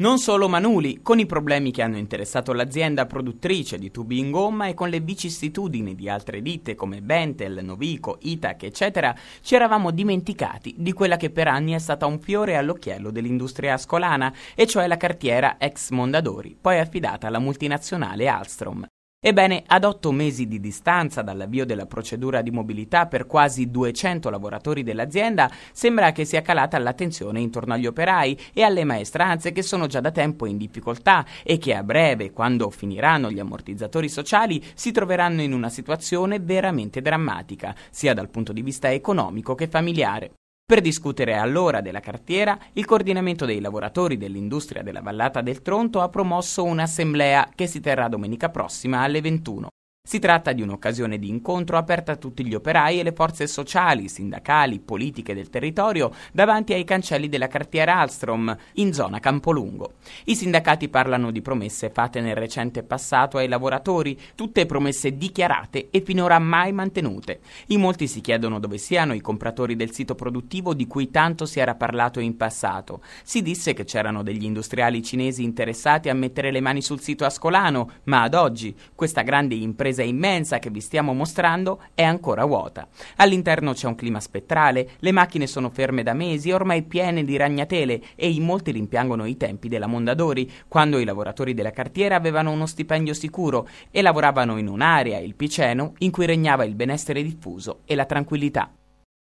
Non solo Manuli, con i problemi che hanno interessato l'azienda produttrice di tubi in gomma e con le vicissitudini di altre ditte come Bentel, Novico, Itac, eccetera, ci eravamo dimenticati di quella che per anni è stata un fiore all'occhiello dell'industria ascolana, e cioè la cartiera ex Mondadori, poi affidata alla multinazionale Alstrom. Ebbene, ad otto mesi di distanza dall'avvio della procedura di mobilità per quasi 200 lavoratori dell'azienda, sembra che sia calata l'attenzione intorno agli operai e alle maestranze che sono già da tempo in difficoltà e che a breve, quando finiranno gli ammortizzatori sociali, si troveranno in una situazione veramente drammatica, sia dal punto di vista economico che familiare per discutere allora della cartiera, il coordinamento dei lavoratori dell'industria della Vallata del Tronto ha promosso un'assemblea che si terrà domenica prossima alle 21. Si tratta di un'occasione di incontro aperta a tutti gli operai e le forze sociali, sindacali, politiche del territorio davanti ai cancelli della cartiera Alstrom, in zona Campolungo. I sindacati parlano di promesse fatte nel recente passato ai lavoratori, tutte promesse dichiarate e finora mai mantenute. In molti si chiedono dove siano i compratori del sito produttivo di cui tanto si era parlato in passato. Si disse che c'erano degli industriali cinesi interessati a mettere le mani sul sito ascolano, ma ad oggi questa grande impresa paese immensa che vi stiamo mostrando è ancora vuota. All'interno c'è un clima spettrale, le macchine sono ferme da mesi, ormai piene di ragnatele e in molti rimpiangono i tempi della Mondadori, quando i lavoratori della cartiera avevano uno stipendio sicuro e lavoravano in un'area, il Piceno, in cui regnava il benessere diffuso e la tranquillità.